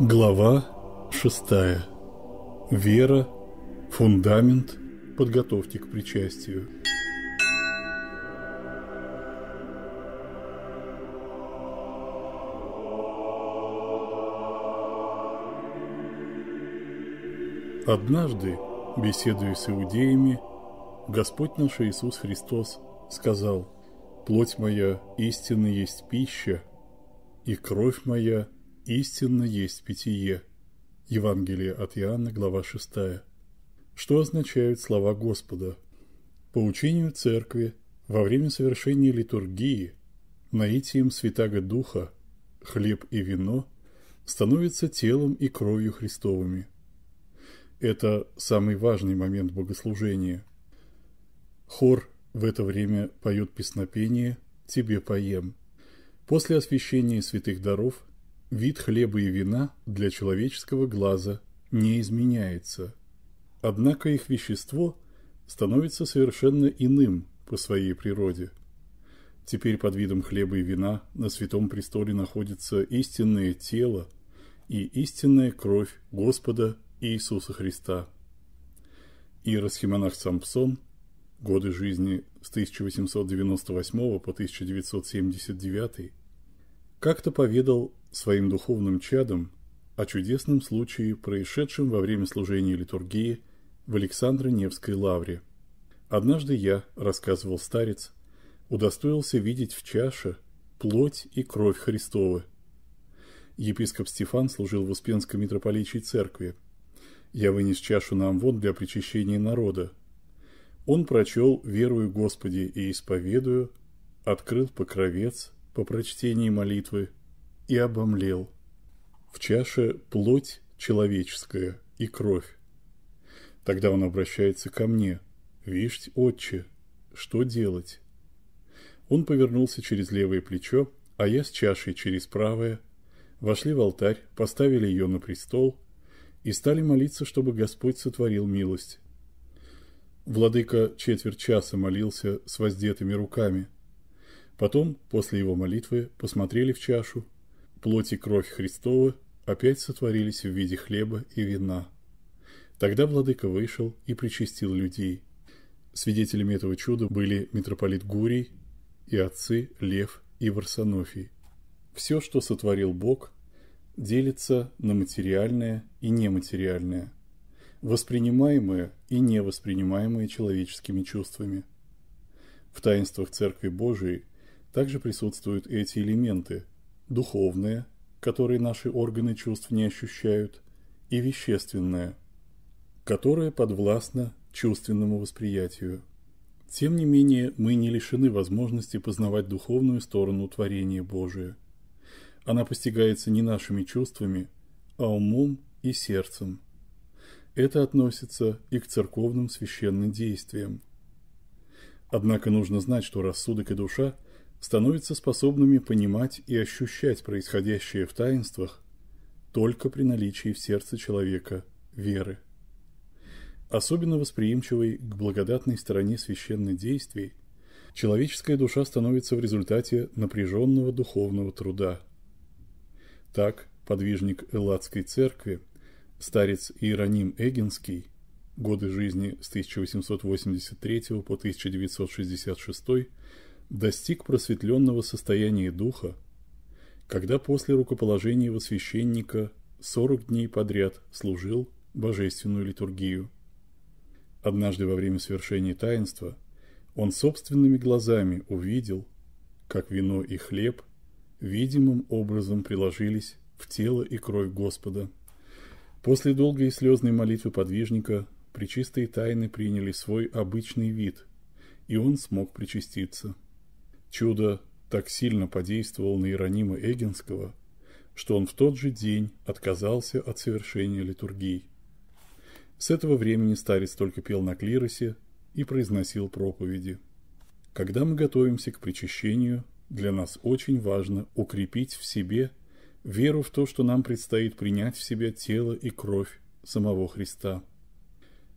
Глава 6. Вера. Фундамент. Подготовьте к причастию. Однажды, беседуя с иудеями, Господь наш Иисус Христос сказал «Плоть моя истинно есть пища, и кровь моя – истинно есть питие. Евангелие от Иоанна, глава 6. Что означают слова Господа? По учению церкви во время совершения литургии наитием Святаго Духа хлеб и вино становятся телом и кровью Христовыми. Это самый важный момент богослужения. Хор в это время поет песнопение «Тебе поем». После освящения святых даров – Вид хлеба и вина для человеческого глаза не изменяется. Однако их вещество становится совершенно иным по своей природе. Теперь под видом хлеба и вина на святом престоле находится истинное тело и истинная кровь Господа Иисуса Христа. Иеросхимонах Сампсон, годы жизни с 1898 по 1979, как-то поведал своим духовным чадом о чудесном случае, происшедшем во время служения литургии в Александро-Невской лавре. Однажды я, рассказывал старец, удостоился видеть в чаше плоть и кровь Христовы. Епископ Стефан служил в Успенской митрополичьей церкви. Я вынес чашу на амвон для причащения народа. Он прочел «Верую Господи и исповедую», открыл покровец по прочтении молитвы и обомлел. В чаше плоть человеческая и кровь. Тогда он обращается ко мне. «Вишть, отче, что делать?» Он повернулся через левое плечо, а я с чашей через правое. Вошли в алтарь, поставили ее на престол и стали молиться, чтобы Господь сотворил милость. Владыка четверть часа молился с воздетыми руками. Потом, после его молитвы, посмотрели в чашу плоть и кровь Христова опять сотворились в виде хлеба и вина. Тогда владыка вышел и причастил людей. Свидетелями этого чуда были митрополит Гурий и отцы Лев и Варсонофий. Все, что сотворил Бог, делится на материальное и нематериальное, воспринимаемое и невоспринимаемое человеческими чувствами. В таинствах Церкви Божией также присутствуют эти элементы – духовное, которое наши органы чувств не ощущают, и вещественное, которое подвластно чувственному восприятию. Тем не менее, мы не лишены возможности познавать духовную сторону творения Божия. Она постигается не нашими чувствами, а умом и сердцем. Это относится и к церковным священным действиям. Однако нужно знать, что рассудок и душа становятся способными понимать и ощущать происходящее в таинствах только при наличии в сердце человека веры. Особенно восприимчивой к благодатной стороне священных действий, человеческая душа становится в результате напряженного духовного труда. Так, подвижник Элладской церкви, старец Иероним Эгинский, годы жизни с 1883 по 1966 достиг просветленного состояния духа, когда после рукоположения во священника 40 дней подряд служил божественную литургию. Однажды во время совершения таинства он собственными глазами увидел, как вино и хлеб видимым образом приложились в тело и кровь Господа. После долгой и слезной молитвы подвижника причистые тайны приняли свой обычный вид, и он смог причаститься. Чудо так сильно подействовало на Иеронима Эгинского, что он в тот же день отказался от совершения литургии. С этого времени старец только пел на клиросе и произносил проповеди. Когда мы готовимся к причащению, для нас очень важно укрепить в себе веру в то, что нам предстоит принять в себя тело и кровь самого Христа.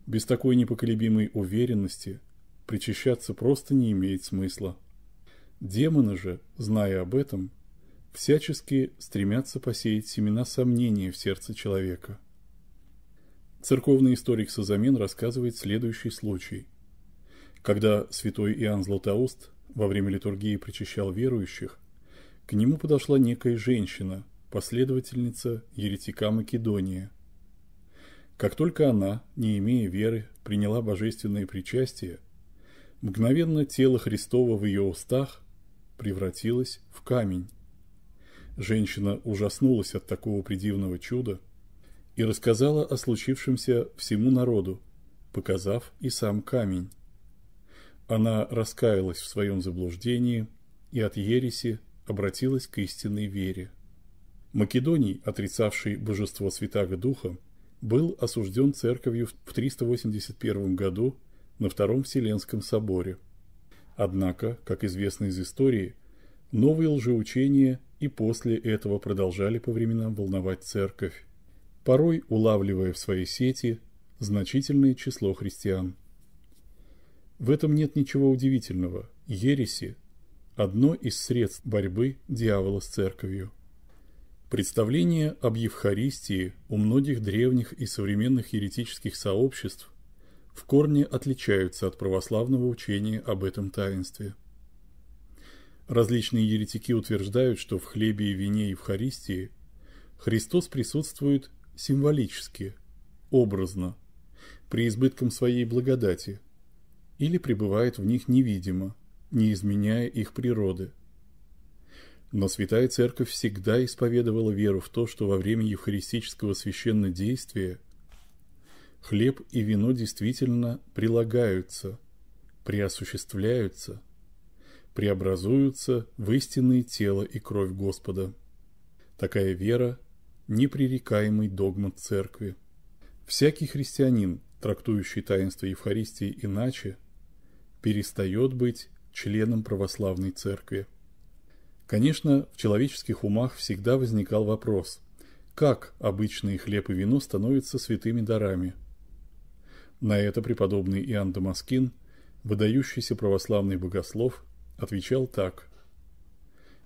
Без такой непоколебимой уверенности причащаться просто не имеет смысла. Демоны же, зная об этом, всячески стремятся посеять семена сомнения в сердце человека. Церковный историк Созамен рассказывает следующий случай. Когда святой Иоанн Златоуст во время литургии причащал верующих, к нему подошла некая женщина, последовательница еретика Македония. Как только она, не имея веры, приняла божественное причастие, мгновенно тело Христово в ее устах – превратилась в камень. Женщина ужаснулась от такого придивного чуда и рассказала о случившемся всему народу, показав и сам камень. Она раскаялась в своем заблуждении и от ереси обратилась к истинной вере. Македоний, отрицавший божество Святаго Духа, был осужден церковью в 381 году на Втором Вселенском соборе – Однако, как известно из истории, новые лжеучения и после этого продолжали по временам волновать церковь, порой улавливая в своей сети значительное число христиан. В этом нет ничего удивительного. Ереси одно из средств борьбы дьявола с церковью. Представление об Евхаристии у многих древних и современных еретических сообществ в корне отличаются от православного учения об этом таинстве. Различные еретики утверждают, что в хлебе и вине Евхаристии Христос присутствует символически, образно, при избытком своей благодати, или пребывает в них невидимо, не изменяя их природы. Но Святая Церковь всегда исповедовала веру в то, что во время евхаристического священнодействия Хлеб и вино действительно прилагаются, преосуществляются, преобразуются в истинные тело и кровь Господа. Такая вера – непререкаемый догмат Церкви. Всякий христианин, трактующий таинство Евхаристии иначе, перестает быть членом православной церкви. Конечно, в человеческих умах всегда возникал вопрос, как обычные хлеб и вино становятся святыми дарами – на это преподобный Иоанн Дамаскин, выдающийся православный богослов, отвечал так: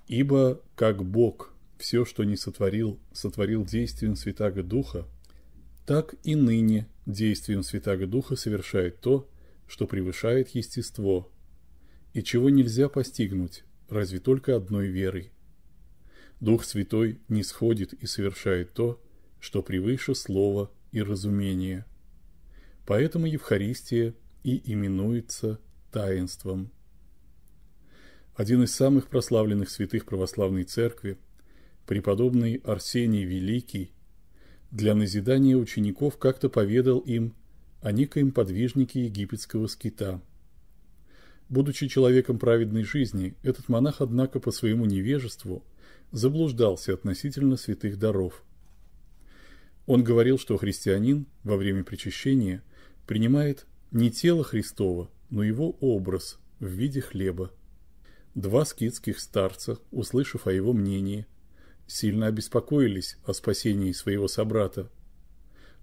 Ибо как Бог все, что не сотворил, сотворил действием Святаго Духа, так и ныне действием Святаго Духа совершает то, что превышает естество, и чего нельзя постигнуть разве только одной верой. Дух Святой не сходит и совершает то, что превыше слова и разумения. Поэтому Евхаристия и именуется таинством. Один из самых прославленных святых православной церкви, преподобный Арсений Великий, для назидания учеников как-то поведал им о некоем подвижнике египетского скита. Будучи человеком праведной жизни, этот монах, однако, по своему невежеству заблуждался относительно святых даров. Он говорил, что христианин во время причащения – принимает не тело Христово, но его образ в виде хлеба. Два скитских старца, услышав о его мнении, сильно обеспокоились о спасении своего собрата.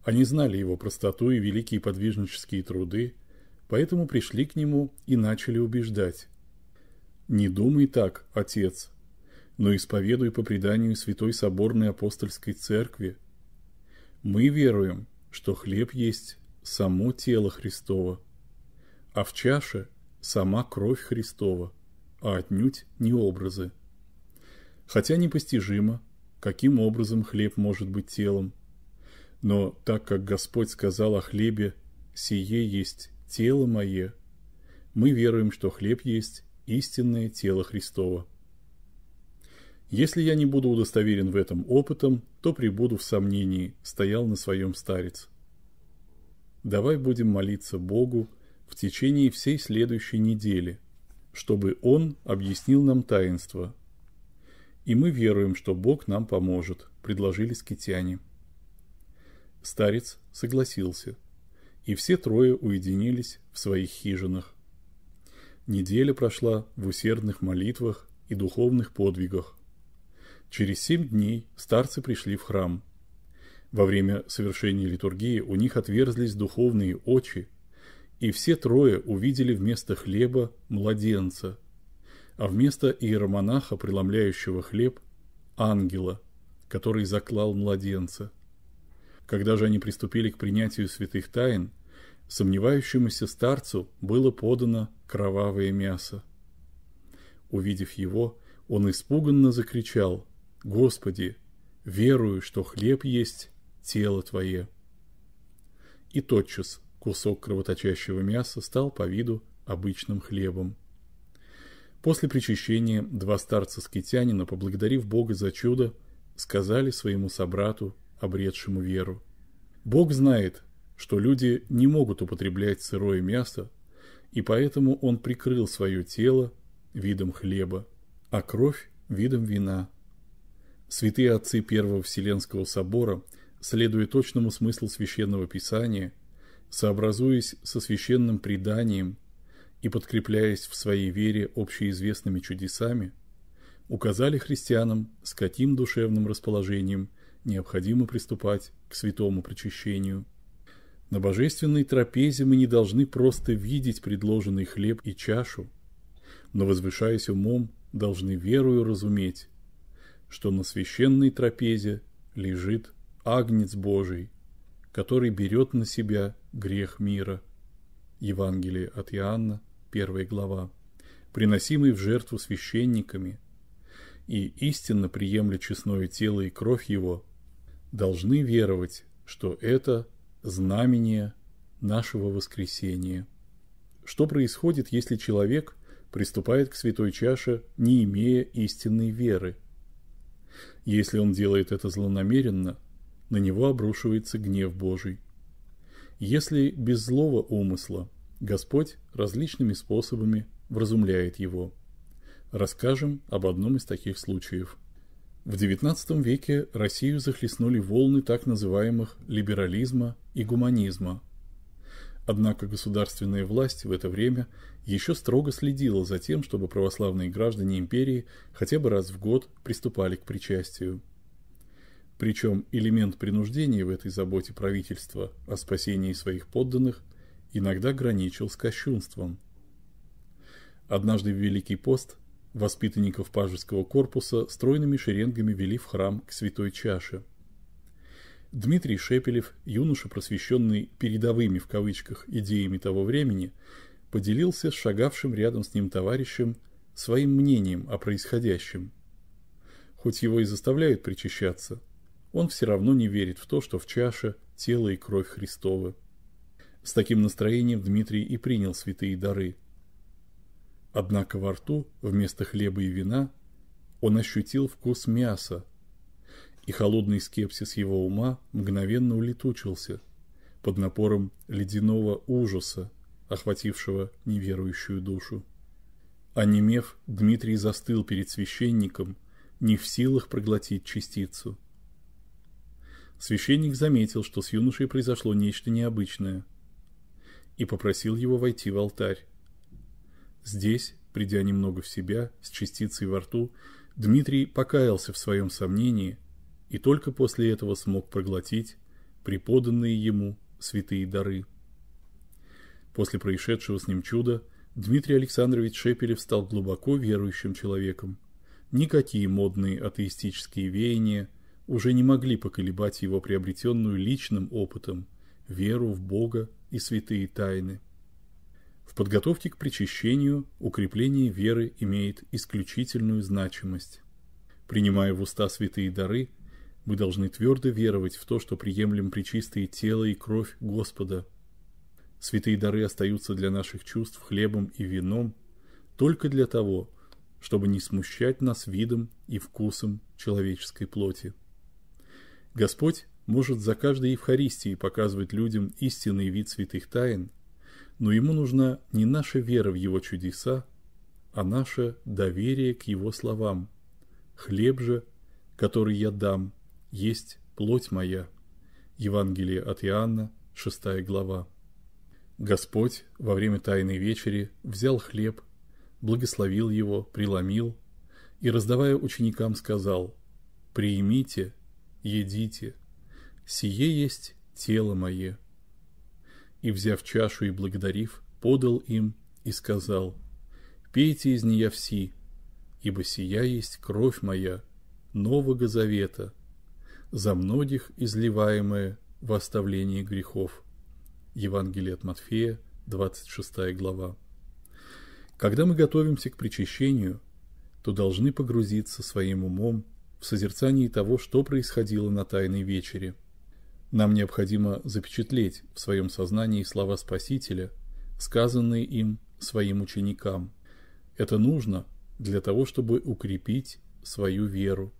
Они знали его простоту и великие подвижнические труды, поэтому пришли к нему и начали убеждать. «Не думай так, отец, но исповедуй по преданию Святой Соборной Апостольской Церкви. Мы веруем, что хлеб есть само тело Христово, а в чаше сама кровь Христова, а отнюдь не образы. Хотя непостижимо, каким образом хлеб может быть телом, но так как Господь сказал о хлебе «Сие есть тело мое», мы веруем, что хлеб есть истинное тело Христово. Если я не буду удостоверен в этом опытом, то прибуду в сомнении, стоял на своем старец. Давай будем молиться Богу в течение всей следующей недели, чтобы Он объяснил нам таинство. И мы веруем, что Бог нам поможет, предложили скитяне. Старец согласился, и все трое уединились в своих хижинах. Неделя прошла в усердных молитвах и духовных подвигах. Через семь дней старцы пришли в храм – во время совершения литургии у них отверзлись духовные очи, и все трое увидели вместо хлеба младенца, а вместо иеромонаха, преломляющего хлеб, ангела, который заклал младенца. Когда же они приступили к принятию святых тайн, сомневающемуся старцу было подано кровавое мясо. Увидев его, он испуганно закричал: "Господи, верую, что хлеб есть тело твое. И тотчас кусок кровоточащего мяса стал по виду обычным хлебом. После причащения два старца скитянина, поблагодарив Бога за чудо, сказали своему собрату, обретшему веру: Бог знает, что люди не могут употреблять сырое мясо, и поэтому он прикрыл свое тело видом хлеба, а кровь видом вина. Святые отцы Первого Вселенского собора следуя точному смыслу священного писания, сообразуясь со священным преданием и подкрепляясь в своей вере общеизвестными чудесами, указали христианам, с каким душевным расположением необходимо приступать к святому причащению. На божественной трапезе мы не должны просто видеть предложенный хлеб и чашу, но возвышаясь умом, должны верою разуметь, что на священной трапезе лежит агнец Божий, который берет на себя грех мира. Евангелие от Иоанна, 1 глава. Приносимый в жертву священниками и истинно приемля честное тело и кровь его, должны веровать, что это знамение нашего воскресения. Что происходит, если человек приступает к святой чаше, не имея истинной веры? Если он делает это злонамеренно – на него обрушивается гнев Божий. Если без злого умысла, Господь различными способами вразумляет его. Расскажем об одном из таких случаев. В XIX веке Россию захлестнули волны так называемых либерализма и гуманизма. Однако государственная власть в это время еще строго следила за тем, чтобы православные граждане империи хотя бы раз в год приступали к причастию. Причем элемент принуждения в этой заботе правительства о спасении своих подданных иногда граничил с кощунством. Однажды в Великий пост воспитанников пажеского корпуса стройными шеренгами вели в храм к Святой Чаше. Дмитрий Шепелев, юноша, просвещенный передовыми в кавычках идеями того времени, поделился с шагавшим рядом с ним товарищем своим мнением о происходящем. Хоть его и заставляют причащаться, он все равно не верит в то, что в чаше тело и кровь Христовы. С таким настроением Дмитрий и принял святые дары. Однако во рту вместо хлеба и вина он ощутил вкус мяса, и холодный скепсис его ума мгновенно улетучился под напором ледяного ужаса, охватившего неверующую душу. Онемев, Дмитрий застыл перед священником, не в силах проглотить частицу. Священник заметил, что с юношей произошло нечто необычное, и попросил его войти в алтарь. Здесь, придя немного в себя, с частицей во рту, Дмитрий покаялся в своем сомнении и только после этого смог проглотить преподанные ему святые дары. После происшедшего с ним чуда Дмитрий Александрович Шепелев стал глубоко верующим человеком. Никакие модные атеистические веяния уже не могли поколебать его приобретенную личным опытом веру в Бога и святые тайны. В подготовке к причащению укрепление веры имеет исключительную значимость. Принимая в уста святые дары, мы должны твердо веровать в то, что приемлем пречистое тело и кровь Господа. Святые дары остаются для наших чувств хлебом и вином только для того, чтобы не смущать нас видом и вкусом человеческой плоти. Господь может за каждой Евхаристией показывать людям истинный вид святых тайн, но ему нужна не наша вера в его чудеса, а наше доверие к его словам. Хлеб же, который я дам, есть плоть моя. Евангелие от Иоанна, 6 глава. Господь во время Тайной вечери взял хлеб, благословил его, преломил и, раздавая ученикам, сказал: "Приимите едите, сие есть тело мое. И взяв чашу и благодарив, подал им и сказал: Пейте из нее все, ибо сия есть кровь моя нового завета, за многих изливаемая в оставлении грехов. Евангелие от Матфея, 26 глава. Когда мы готовимся к причащению, то должны погрузиться своим умом в созерцании того, что происходило на Тайной вечере. Нам необходимо запечатлеть в своем сознании слова Спасителя, сказанные им своим ученикам. Это нужно для того, чтобы укрепить свою веру.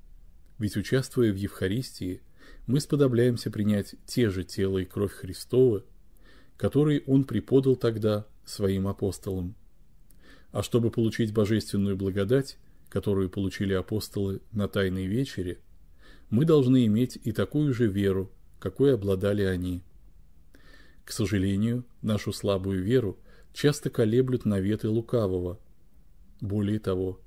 Ведь участвуя в Евхаристии, мы сподобляемся принять те же тело и кровь Христова, которые он преподал тогда своим апостолам. А чтобы получить божественную благодать, которую получили апостолы на Тайной вечере, мы должны иметь и такую же веру, какой обладали они. К сожалению, нашу слабую веру часто колеблют наветы лукавого. Более того,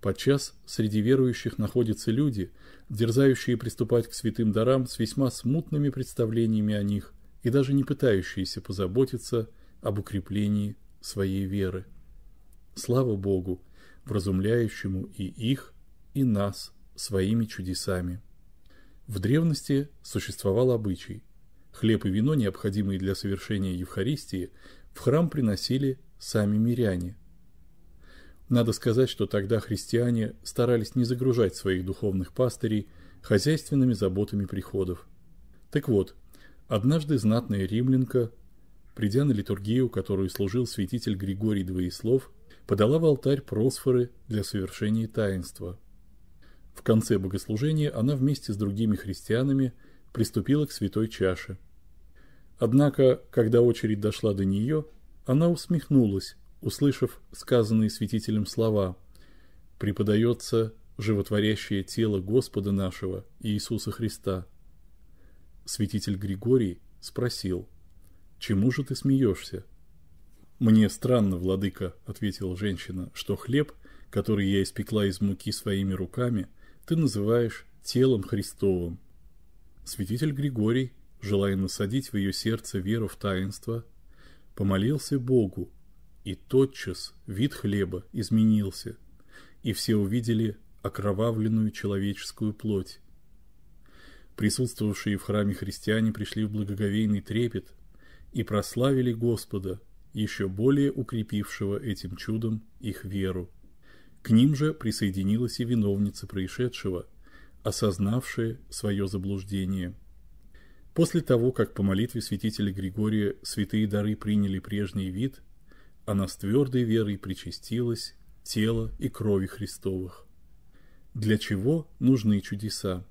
подчас среди верующих находятся люди, дерзающие приступать к святым дарам с весьма смутными представлениями о них и даже не пытающиеся позаботиться об укреплении своей веры. Слава Богу, вразумляющему и их, и нас своими чудесами. В древности существовал обычай. Хлеб и вино, необходимые для совершения Евхаристии, в храм приносили сами миряне. Надо сказать, что тогда христиане старались не загружать своих духовных пастырей хозяйственными заботами приходов. Так вот, однажды знатная римлянка, придя на литургию, которую служил святитель Григорий Двоеслов, подала в алтарь просфоры для совершения таинства. В конце богослужения она вместе с другими христианами приступила к святой чаше. Однако, когда очередь дошла до нее, она усмехнулась, услышав сказанные святителем слова: «Преподается животворящее тело Господа нашего Иисуса Христа. Святитель Григорий спросил: "Чему же ты смеешься? Мне странно, владыка, ответила женщина, что хлеб, который я испекла из муки своими руками, ты называешь телом Христовым. Святитель Григорий, желая насадить в ее сердце веру в таинство, помолился Богу, и тотчас вид хлеба изменился, и все увидели окровавленную человеческую плоть. Присутствовавшие в храме христиане пришли в благоговейный трепет и прославили Господа, еще более укрепившего этим чудом их веру. К ним же присоединилась и виновница происшедшего, осознавшая свое заблуждение. После того, как по молитве святителя Григория святые дары приняли прежний вид, она с твердой верой причастилась тела и крови Христовых. Для чего нужны чудеса?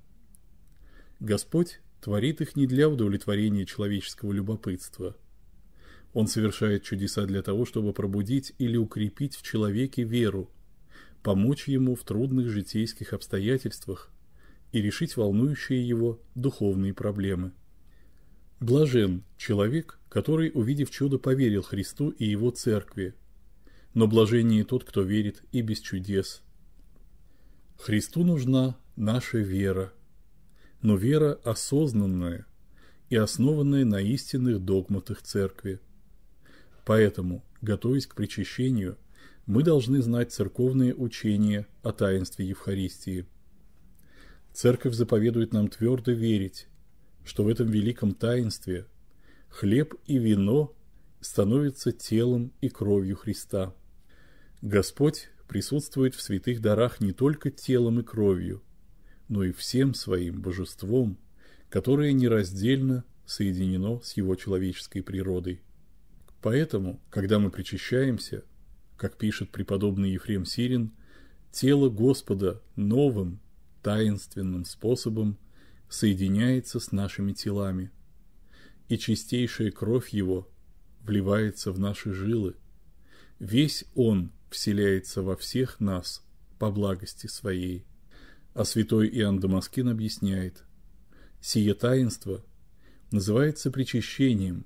Господь творит их не для удовлетворения человеческого любопытства – он совершает чудеса для того, чтобы пробудить или укрепить в человеке веру, помочь ему в трудных житейских обстоятельствах и решить волнующие его духовные проблемы. Блажен человек, который, увидев чудо, поверил Христу и его церкви. Но блаженнее тот, кто верит и без чудес. Христу нужна наша вера, но вера осознанная и основанная на истинных догматах церкви. Поэтому, готовясь к причащению, мы должны знать церковные учения о таинстве Евхаристии. Церковь заповедует нам твердо верить, что в этом великом таинстве хлеб и вино становятся телом и кровью Христа. Господь присутствует в святых дарах не только телом и кровью, но и всем своим божеством, которое нераздельно соединено с его человеческой природой. Поэтому, когда мы причащаемся, как пишет преподобный Ефрем Сирин, тело Господа новым, таинственным способом соединяется с нашими телами, и чистейшая кровь его вливается в наши жилы. Весь он вселяется во всех нас по благости своей. А святой Иоанн Дамаскин объясняет: сие таинство называется причащением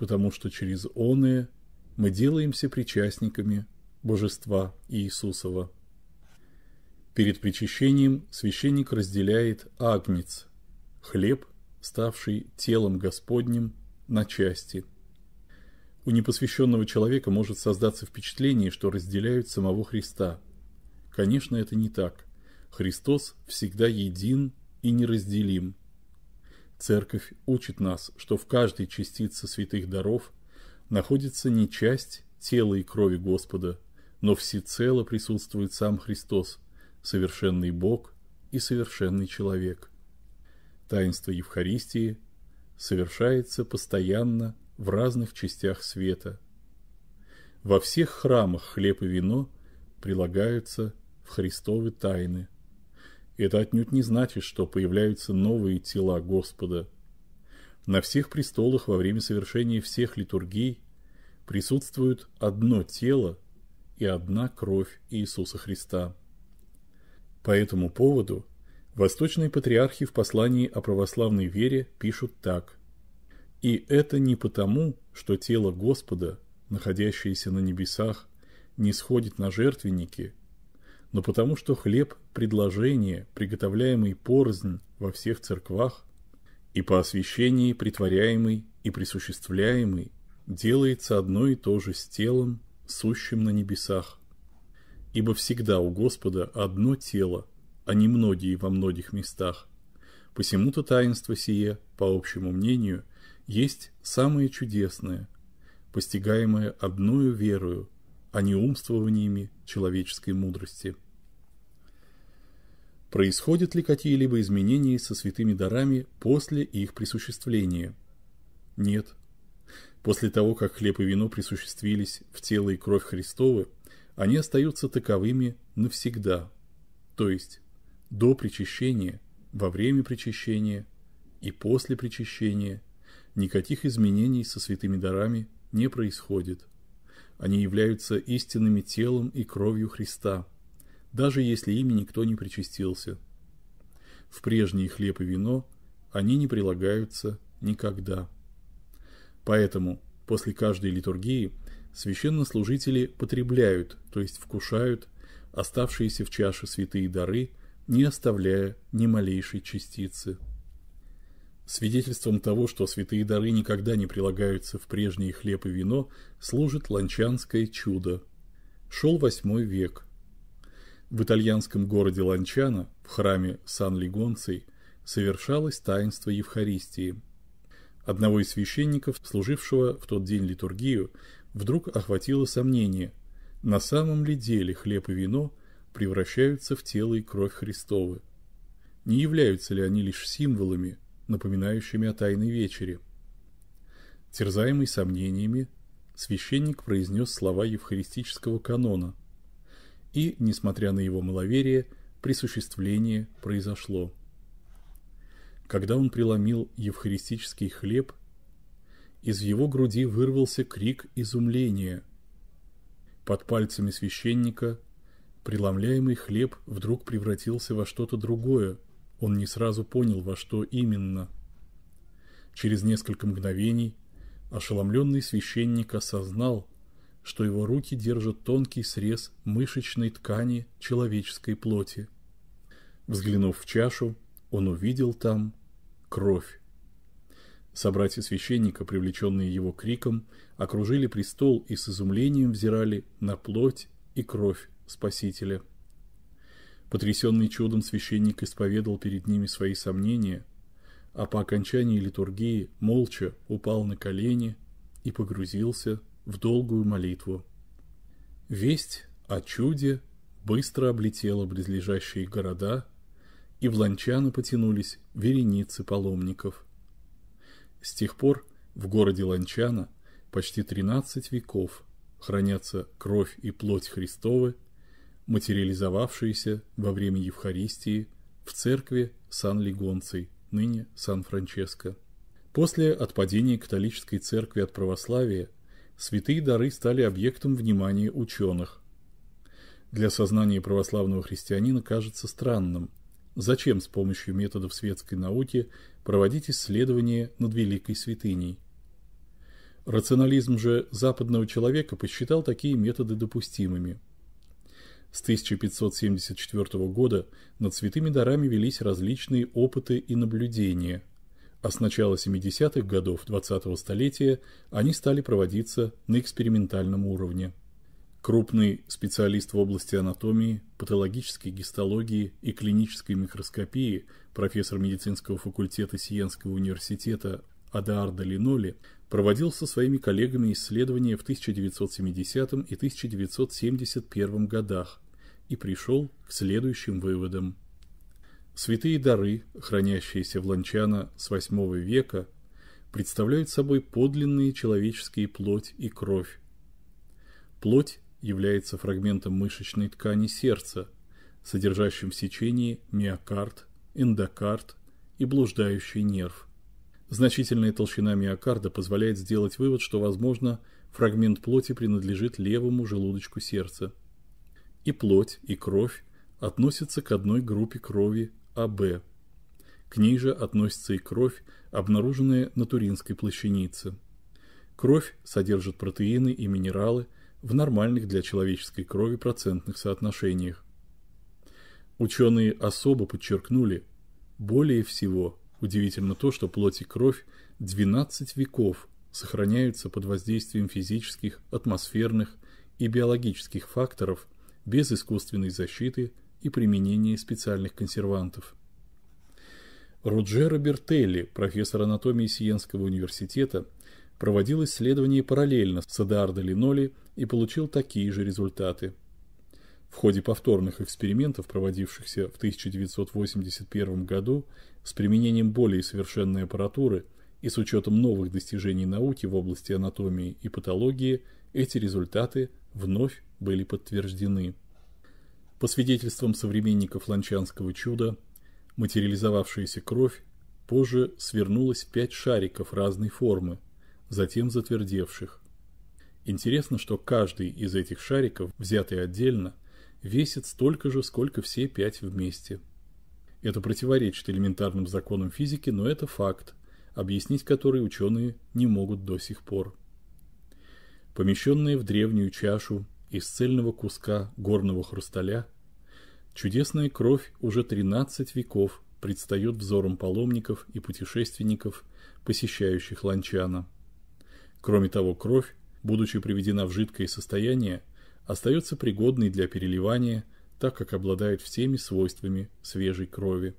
потому что через оное мы делаемся причастниками божества Иисусова. Перед причащением священник разделяет агнец, хлеб, ставший телом Господним, на части. У непосвященного человека может создаться впечатление, что разделяют самого Христа. Конечно, это не так. Христос всегда един и неразделим. Церковь учит нас, что в каждой частице святых даров находится не часть тела и крови Господа, но всецело присутствует сам Христос, совершенный Бог и совершенный человек. Таинство Евхаристии совершается постоянно в разных частях света. Во всех храмах хлеб и вино прилагаются в Христовы тайны – это отнюдь не значит, что появляются новые тела Господа. На всех престолах во время совершения всех литургий присутствует одно тело и одна кровь Иисуса Христа. По этому поводу восточные патриархи в послании о православной вере пишут так: и это не потому, что тело Господа, находящееся на небесах, не сходит на жертвенники, но потому что хлеб предложение, приготовляемый порознь во всех церквах, и по освящении притворяемый и присуществляемый, делается одно и то же с телом, сущим на небесах. Ибо всегда у Господа одно тело, а не многие во многих местах. Посему-то таинство сие, по общему мнению, есть самое чудесное, постигаемое одною верою, а не умствованиями человеческой мудрости. Происходят ли какие-либо изменения со святыми дарами после их присуществления? Нет. После того, как хлеб и вино присуществились в тело и кровь Христовы, они остаются таковыми навсегда. То есть до причащения, во время причащения и после причащения никаких изменений со святыми дарами не происходит. Они являются истинными телом и кровью Христа, даже если ими никто не причастился. В прежние хлеб и вино они не прилагаются никогда. Поэтому после каждой литургии священнослужители потребляют, то есть вкушают оставшиеся в чаше святые дары, не оставляя ни малейшей частицы. Свидетельством того, что святые дары никогда не прилагаются в прежние хлеб и вино, служит ланчанское чудо. Шел восьмой век. В итальянском городе Ланчана, в храме Сан-Лигонций, совершалось таинство Евхаристии. Одного из священников, служившего в тот день литургию, вдруг охватило сомнение: на самом ли деле хлеб и вино превращаются в тело и кровь Христовы? Не являются ли они лишь символами? напоминающими о тайной вечере. Терзаемый сомнениями, священник произнес слова евхаристического канона. И, несмотря на его маловерие, присуществление произошло. Когда он преломил евхаристический хлеб, из его груди вырвался крик изумления. Под пальцами священника преломляемый хлеб вдруг превратился во что-то другое – он не сразу понял, во что именно. Через несколько мгновений ошеломленный священник осознал, что его руки держат тонкий срез мышечной ткани человеческой плоти. Взглянув в чашу, он увидел там кровь. Собратья священника, привлеченные его криком, окружили престол и с изумлением взирали на плоть и кровь Спасителя. Потрясенный чудом священник исповедал перед ними свои сомнения, а по окончании литургии молча упал на колени и погрузился в долгую молитву. Весть о чуде быстро облетела близлежащие города, и в Ланчано потянулись вереницы паломников. С тех пор в городе Ланчано почти 13 веков хранятся кровь и плоть Христовы – материализовавшиеся во время Евхаристии в церкви Сан-Лигонций, ныне Сан-Франческо. После отпадения католической церкви от православия святые дары стали объектом внимания ученых. Для сознания православного христианина кажется странным, зачем с помощью методов светской науки проводить исследования над великой святыней. Рационализм же западного человека посчитал такие методы допустимыми – с 1574 года над святыми дарами велись различные опыты и наблюдения, а с начала 70-х годов XX -го столетия они стали проводиться на экспериментальном уровне. Крупный специалист в области анатомии, патологической гистологии и клинической микроскопии, профессор медицинского факультета Сиенского университета Адаарда Линоли проводил со своими коллегами исследования в 1970 и 1971 годах и пришел к следующим выводам. Святые дары, хранящиеся в Ланчана с VIII века, представляют собой подлинные человеческие плоть и кровь. Плоть является фрагментом мышечной ткани сердца, содержащим в сечении миокард, эндокард и блуждающий нерв. Значительная толщина миокарда позволяет сделать вывод, что, возможно, фрагмент плоти принадлежит левому желудочку сердца. И плоть, и кровь относятся к одной группе крови АБ. К ней же относится и кровь, обнаруженная на Туринской плащанице. Кровь содержит протеины и минералы в нормальных для человеческой крови процентных соотношениях. Ученые особо подчеркнули, более всего – Удивительно то, что плоть и кровь 12 веков сохраняются под воздействием физических, атмосферных и биологических факторов без искусственной защиты и применения специальных консервантов. Роджеро Бертелли, профессор анатомии Сиенского университета, проводил исследования параллельно с Эдуардо Линоли и получил такие же результаты – в ходе повторных экспериментов, проводившихся в 1981 году с применением более совершенной аппаратуры и с учетом новых достижений науки в области анатомии и патологии, эти результаты вновь были подтверждены. По свидетельствам современников ланчанского чуда, материализовавшаяся кровь позже свернулась в пять шариков разной формы, затем затвердевших. Интересно, что каждый из этих шариков, взятый отдельно, весит столько же, сколько все пять вместе. Это противоречит элементарным законам физики, но это факт, объяснить который ученые не могут до сих пор. Помещенная в древнюю чашу из цельного куска горного хрусталя, чудесная кровь уже 13 веков предстает взором паломников и путешественников, посещающих Ланчана. Кроме того, кровь, будучи приведена в жидкое состояние, остается пригодной для переливания, так как обладает всеми свойствами свежей крови.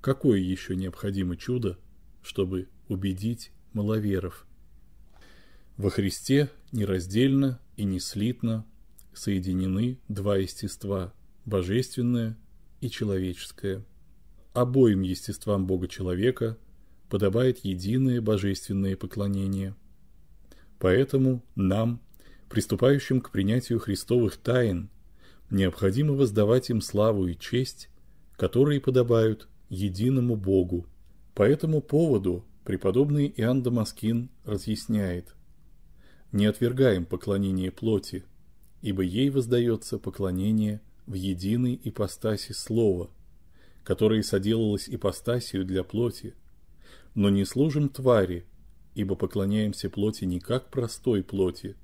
Какое еще необходимо чудо, чтобы убедить маловеров? Во Христе нераздельно и неслитно соединены два естества: божественное и человеческое. Обоим естествам Бога-человека подобает единое божественное поклонение. Поэтому нам приступающим к принятию христовых тайн, необходимо воздавать им славу и честь, которые подобают единому Богу. По этому поводу преподобный Иоанн Дамаскин разъясняет: не отвергаем поклонение плоти, ибо ей воздается поклонение в единой ипостаси слова, которое соделалось ипостасью для плоти, но не служим твари, ибо поклоняемся плоти не как простой плоти,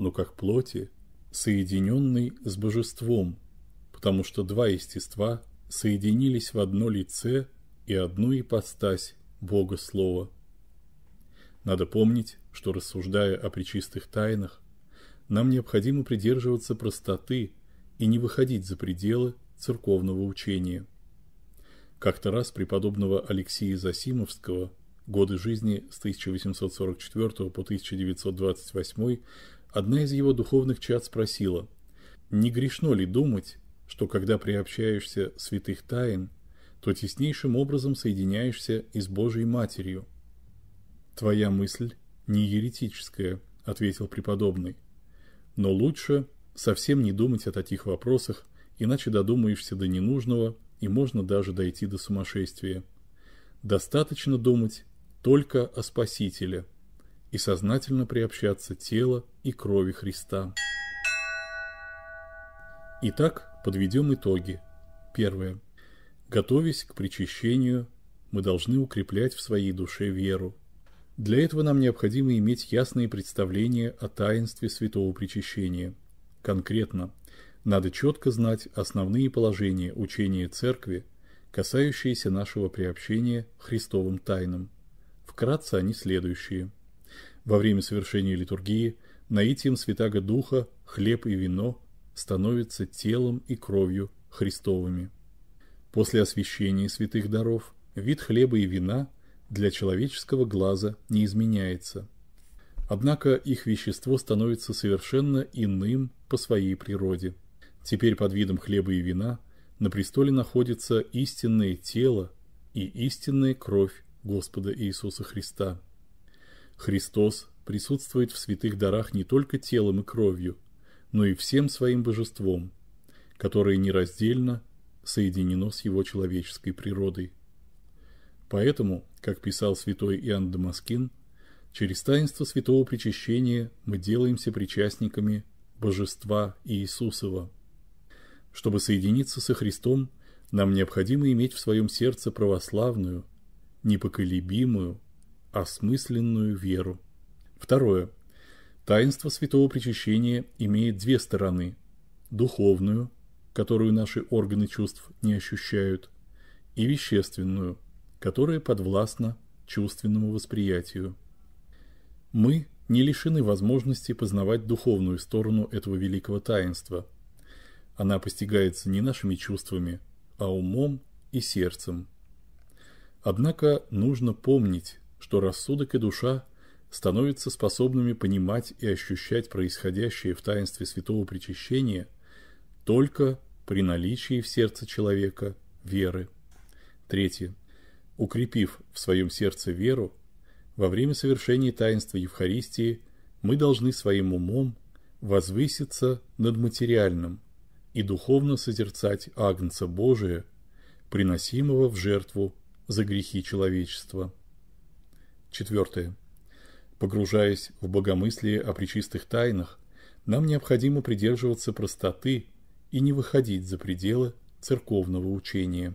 но как плоти, соединенной с божеством, потому что два естества соединились в одно лице и одну ипостась Бога Слова. Надо помнить, что рассуждая о пречистых тайнах, нам необходимо придерживаться простоты и не выходить за пределы церковного учения. Как-то раз преподобного Алексея Засимовского годы жизни с 1844 по 1928 Одна из его духовных чад спросила: "Не грешно ли думать, что когда приобщаешься святых тайн, то теснейшим образом соединяешься и с Божьей матерью?" "Твоя мысль не еретическая", ответил преподобный. "Но лучше совсем не думать о таких вопросах, иначе додумаешься до ненужного и можно даже дойти до сумасшествия. Достаточно думать только о Спасителе" и сознательно приобщаться тела и крови Христа. Итак, подведем итоги. Первое. Готовясь к причащению, мы должны укреплять в своей душе веру. Для этого нам необходимо иметь ясные представления о таинстве святого причащения. Конкретно, надо четко знать основные положения учения Церкви, касающиеся нашего приобщения к Христовым тайнам. Вкратце они следующие во время совершения литургии наитием Святаго Духа хлеб и вино становятся телом и кровью Христовыми. После освящения святых даров вид хлеба и вина для человеческого глаза не изменяется. Однако их вещество становится совершенно иным по своей природе. Теперь под видом хлеба и вина на престоле находится истинное тело и истинная кровь Господа Иисуса Христа. Христос присутствует в святых дарах не только телом и кровью, но и всем своим божеством, которое нераздельно соединено с его человеческой природой. Поэтому, как писал святой Иоанн Дамаскин, через таинство святого причащения мы делаемся причастниками божества Иисусова. Чтобы соединиться со Христом, нам необходимо иметь в своем сердце православную, непоколебимую, осмысленную веру. Второе. Таинство святого причащения имеет две стороны: духовную, которую наши органы чувств не ощущают, и вещественную, которая подвластна чувственному восприятию. Мы не лишены возможности познавать духовную сторону этого великого таинства. Она постигается не нашими чувствами, а умом и сердцем. Однако нужно помнить, что рассудок и душа становятся способными понимать и ощущать происходящее в таинстве святого причащения только при наличии в сердце человека веры. Третье. Укрепив в своем сердце веру, во время совершения таинства Евхаристии мы должны своим умом возвыситься над материальным и духовно созерцать агнца Божия, приносимого в жертву за грехи человечества. Четвертое. Погружаясь в богомыслие о пречистых тайнах, нам необходимо придерживаться простоты и не выходить за пределы церковного учения.